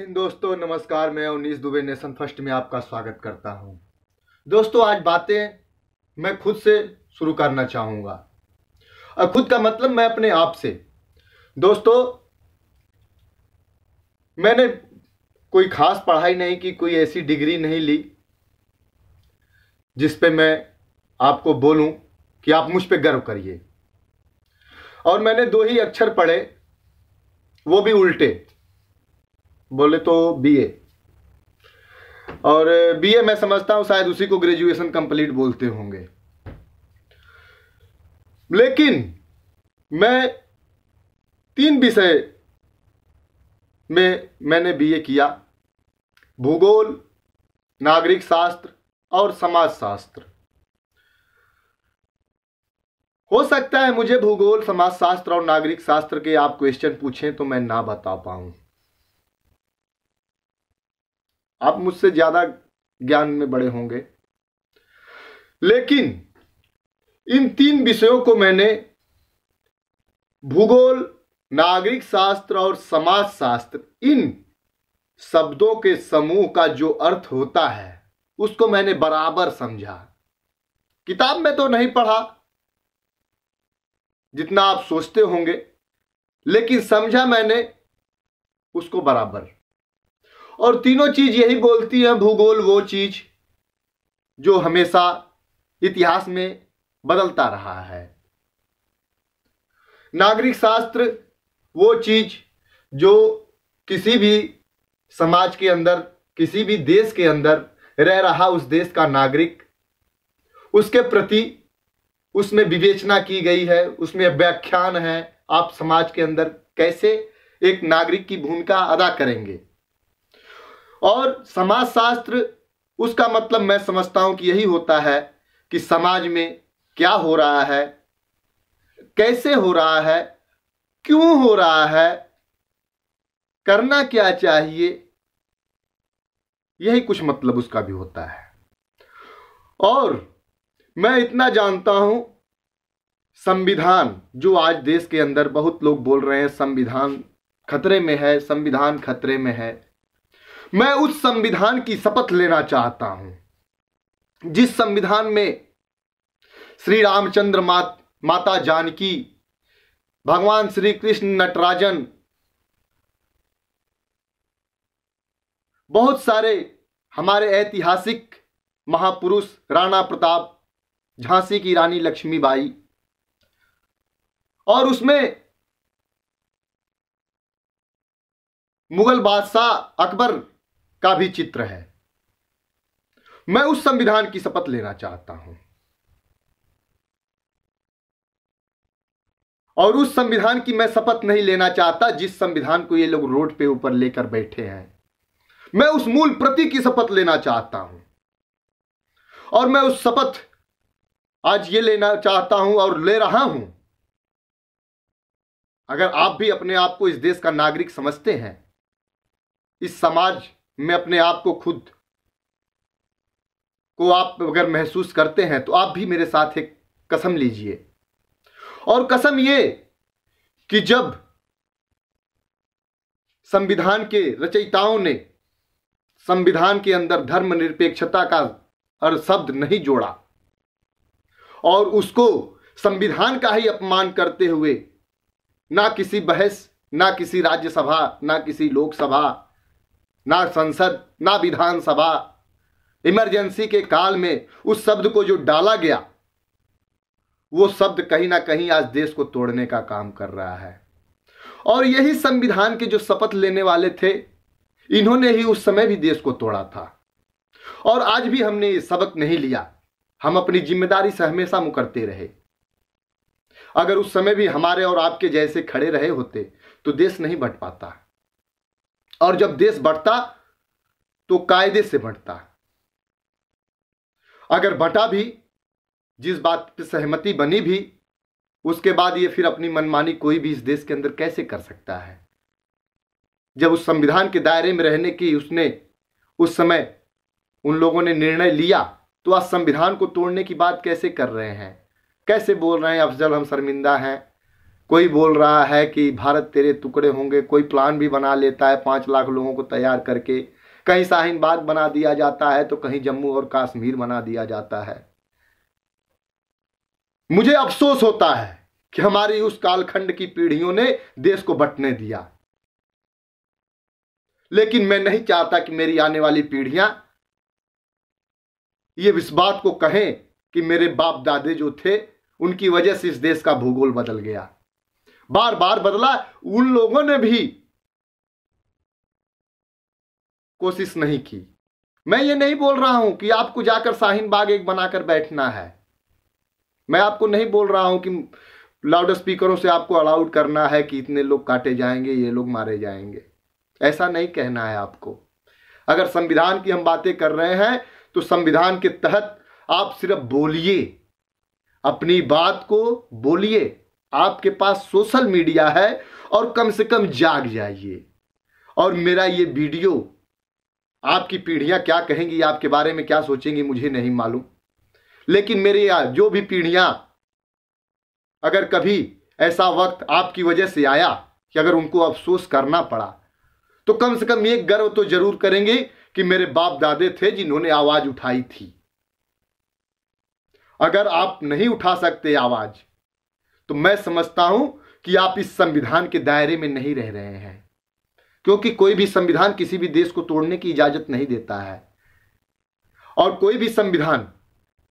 दोस्तों नमस्कार मैं उन्नीस दुबे नेशन फर्स्ट में आपका स्वागत करता हूं दोस्तों आज बातें मैं खुद से शुरू करना चाहूंगा और खुद का मतलब मैं अपने आप से दोस्तों मैंने कोई खास पढ़ाई नहीं की कोई ऐसी डिग्री नहीं ली जिस पे मैं आपको बोलूं कि आप मुझ पे गर्व करिए और मैंने दो ही अक्षर पढ़े वो भी उल्टे बोले तो बीए और बीए मैं समझता हूं शायद उसी को ग्रेजुएशन कंप्लीट बोलते होंगे लेकिन मैं तीन विषय में मैंने बीए किया भूगोल नागरिक शास्त्र और समाज शास्त्र हो सकता है मुझे भूगोल समाजशास्त्र और नागरिक शास्त्र के आप क्वेश्चन पूछें तो मैं ना बता पाऊं आप मुझसे ज्यादा ज्ञान में बड़े होंगे लेकिन इन तीन विषयों को मैंने भूगोल नागरिक शास्त्र और समाज शास्त्र इन शब्दों के समूह का जो अर्थ होता है उसको मैंने बराबर समझा किताब में तो नहीं पढ़ा जितना आप सोचते होंगे लेकिन समझा मैंने उसको बराबर और तीनों चीज यही बोलती है भूगोल वो चीज जो हमेशा इतिहास में बदलता रहा है नागरिक शास्त्र वो चीज जो किसी भी समाज के अंदर किसी भी देश के अंदर रह रहा उस देश का नागरिक उसके प्रति उसमें विवेचना की गई है उसमें व्याख्यान है आप समाज के अंदर कैसे एक नागरिक की भूमिका अदा करेंगे और समाजशास्त्र उसका मतलब मैं समझता हूं कि यही होता है कि समाज में क्या हो रहा है कैसे हो रहा है क्यों हो रहा है करना क्या चाहिए यही कुछ मतलब उसका भी होता है और मैं इतना जानता हूं संविधान जो आज देश के अंदर बहुत लोग बोल रहे हैं संविधान खतरे में है संविधान खतरे में है मैं उस संविधान की शपथ लेना चाहता हूं जिस संविधान में श्री रामचंद्र मात, माता जानकी भगवान श्री कृष्ण नटराजन बहुत सारे हमारे ऐतिहासिक महापुरुष राणा प्रताप झांसी की रानी लक्ष्मीबाई और उसमें मुगल बादशाह अकबर का भी चित्र है मैं उस संविधान की शपथ लेना चाहता हूं और उस संविधान की मैं शपथ नहीं लेना चाहता जिस संविधान को ये लोग रोड पे ऊपर लेकर बैठे हैं मैं उस मूल प्रति की शपथ लेना चाहता हूं और मैं उस शपथ आज ये लेना चाहता हूं और ले रहा हूं अगर आप भी अपने आप को इस देश का नागरिक समझते हैं इस समाज में अपने आप को खुद को आप अगर महसूस करते हैं तो आप भी मेरे साथ एक कसम लीजिए और कसम ये कि जब संविधान के रचयिताओं ने संविधान के अंदर धर्मनिरपेक्षता का हर शब्द नहीं जोड़ा और उसको संविधान का ही अपमान करते हुए ना किसी बहस ना किसी राज्यसभा ना किसी लोकसभा ना संसद ना विधानसभा इमरजेंसी के काल में उस शब्द को जो डाला गया वो शब्द कहीं ना कहीं आज देश को तोड़ने का काम कर रहा है और यही संविधान के जो शपथ लेने वाले थे इन्होंने ही उस समय भी देश को तोड़ा था और आज भी हमने ये सबक नहीं लिया हम अपनी जिम्मेदारी से हमेशा मुकरते रहे अगर उस समय भी हमारे और आपके जैसे खड़े रहे होते तो देश नहीं बट पाता और जब देश बढ़ता तो कायदे से बढ़ता अगर बटा भी जिस बात पर सहमति बनी भी उसके बाद ये फिर अपनी मनमानी कोई भी इस देश के अंदर कैसे कर सकता है जब उस संविधान के दायरे में रहने की उसने उस समय उन लोगों ने निर्णय लिया तो आज संविधान को तोड़ने की बात कैसे कर रहे हैं कैसे बोल रहे हैं अफजल हम शर्मिंदा हैं कोई बोल रहा है कि भारत तेरे टुकड़े होंगे कोई प्लान भी बना लेता है पाँच लाख लोगों को तैयार करके कहीं शाहीनबाग बना दिया जाता है तो कहीं जम्मू और कश्मीर बना दिया जाता है मुझे अफसोस होता है कि हमारी उस कालखंड की पीढ़ियों ने देश को बटने दिया लेकिन मैं नहीं चाहता कि मेरी आने वाली पीढ़ियां ये इस बात को कहें कि मेरे बाप दादे जो थे उनकी वजह से इस देश का भूगोल बदल गया बार बार बदला उन लोगों ने भी कोशिश नहीं की मैं ये नहीं बोल रहा हूं कि आपको जाकर शाहीन बाग एक बनाकर बैठना है मैं आपको नहीं बोल रहा हूं कि लाउड स्पीकरों से आपको अलाउड करना है कि इतने लोग काटे जाएंगे ये लोग मारे जाएंगे ऐसा नहीं कहना है आपको अगर संविधान की हम बातें कर रहे हैं तो संविधान के तहत आप सिर्फ बोलिए अपनी बात को बोलिए आपके पास सोशल मीडिया है और कम से कम जाग जाइए और मेरा ये वीडियो आपकी पीढ़ियां क्या कहेंगी आपके बारे में क्या सोचेंगी मुझे नहीं मालूम लेकिन मेरे यहां जो भी पीढ़ियां अगर कभी ऐसा वक्त आपकी वजह से आया कि अगर उनको अफसोस करना पड़ा तो कम से कम एक गर्व तो जरूर करेंगे कि मेरे बाप दादे थे जिन्होंने आवाज उठाई थी अगर आप नहीं उठा सकते आवाज तो मैं समझता हूं कि आप इस संविधान के दायरे में नहीं रह रहे हैं क्योंकि कोई भी संविधान किसी भी देश को तोड़ने की इजाजत नहीं देता है और कोई भी संविधान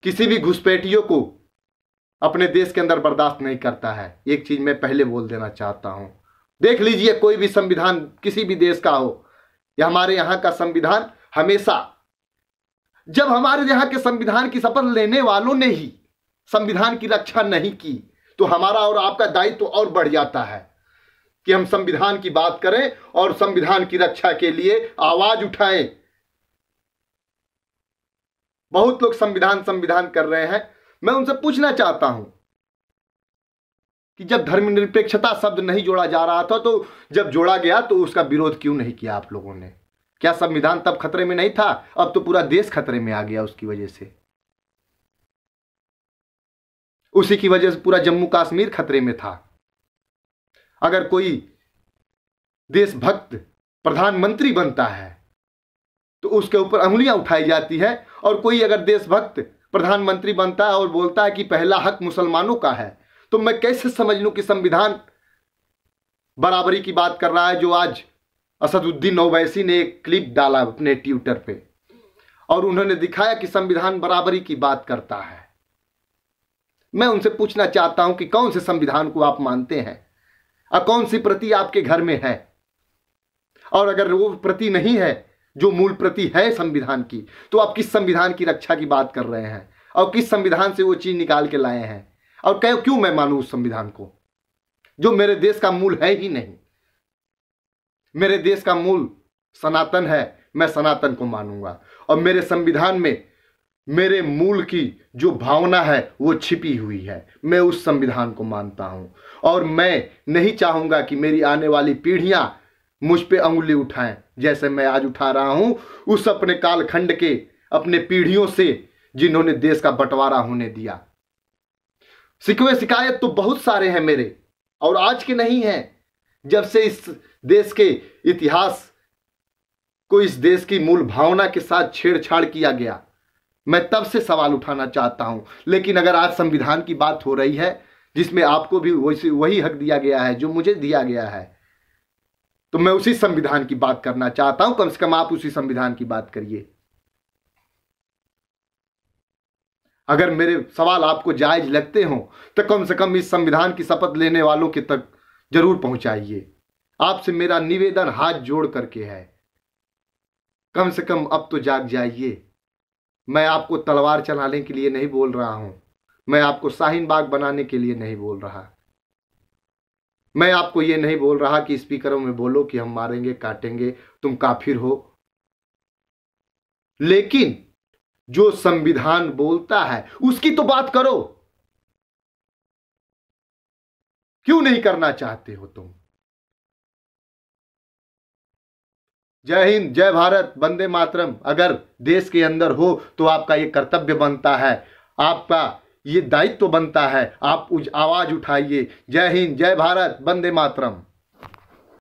किसी भी घुसपैठियों को अपने देश के अंदर बर्दाश्त नहीं करता है एक चीज मैं पहले बोल देना चाहता हूं देख लीजिए कोई भी संविधान किसी भी देश का हो या हमारे यहां का संविधान हमेशा जब हमारे यहां के संविधान की शपथ लेने वालों ने ही संविधान की रक्षा नहीं की तो हमारा और आपका दायित्व तो और बढ़ जाता है कि हम संविधान की बात करें और संविधान की रक्षा के लिए आवाज उठाएं बहुत लोग संविधान संविधान कर रहे हैं मैं उनसे पूछना चाहता हूं कि जब धर्मनिरपेक्षता शब्द नहीं जोड़ा जा रहा था तो जब जोड़ा गया तो उसका विरोध क्यों नहीं किया आप लोगों ने क्या संविधान तब खतरे में नहीं था अब तो पूरा देश खतरे में आ गया उसकी वजह से उसी की वजह से पूरा जम्मू कश्मीर खतरे में था अगर कोई देशभक्त प्रधानमंत्री बनता है तो उसके ऊपर उंगलियां उठाई जाती है और कोई अगर देशभक्त प्रधानमंत्री बनता है और बोलता है कि पहला हक मुसलमानों का है तो मैं कैसे समझ लू कि संविधान बराबरी की बात कर रहा है जो आज असदुद्दीन ओवैसी ने एक क्लिप डाला अपने ट्विटर पे और उन्होंने दिखाया कि संविधान बराबरी की बात करता है मैं उनसे पूछना चाहता हूं कि कौन से संविधान को आप मानते हैं और कौन सी प्रति आपके घर में है और अगर वो प्रति नहीं है जो मूल प्रति है संविधान की तो आप किस संविधान की रक्षा की बात कर रहे हैं और किस संविधान से वो चीज निकाल के लाए हैं और क्यों क्यों मैं मानू उस संविधान को जो मेरे देश का मूल है ही नहीं मेरे देश का मूल सनातन है मैं सनातन को मानूंगा और मेरे संविधान में मेरे मूल की जो भावना है वो छिपी हुई है मैं उस संविधान को मानता हूं और मैं नहीं चाहूंगा कि मेरी आने वाली पीढ़ियां मुझ पे अंगुली उठाएं जैसे मैं आज उठा रहा हूं उस अपने कालखंड के अपने पीढ़ियों से जिन्होंने देश का बंटवारा होने दिया सिकवे शिकायत तो बहुत सारे हैं मेरे और आज के नहीं हैं जब से इस देश के इतिहास को इस देश की मूल भावना के साथ छेड़छाड़ किया गया मैं तब से सवाल उठाना चाहता हूं लेकिन अगर आज संविधान की बात हो रही है जिसमें आपको भी वैसे वही हक दिया गया है जो मुझे दिया गया है तो मैं उसी संविधान की बात करना चाहता हूं कम से कम आप उसी संविधान की बात करिए अगर मेरे सवाल आपको जायज लगते हो तो कम से कम इस संविधान की शपथ लेने वालों के तक जरूर पहुंचाइए आपसे मेरा निवेदन हाथ जोड़ करके है कम से कम अब तो जाग जाइए मैं आपको तलवार चलाने के लिए नहीं बोल रहा हूं मैं आपको शाहीन बाग बनाने के लिए नहीं बोल रहा मैं आपको ये नहीं बोल रहा कि स्पीकरों में बोलो कि हम मारेंगे काटेंगे तुम काफिर हो लेकिन जो संविधान बोलता है उसकी तो बात करो क्यों नहीं करना चाहते हो तुम जय हिंद जय भारत वंदे मातरम अगर देश के अंदर हो तो आपका ये कर्तव्य बनता है आपका ये दायित्व तो बनता है आप उज आवाज़ उठाइए जय हिंद जय भारत वंदे मातरम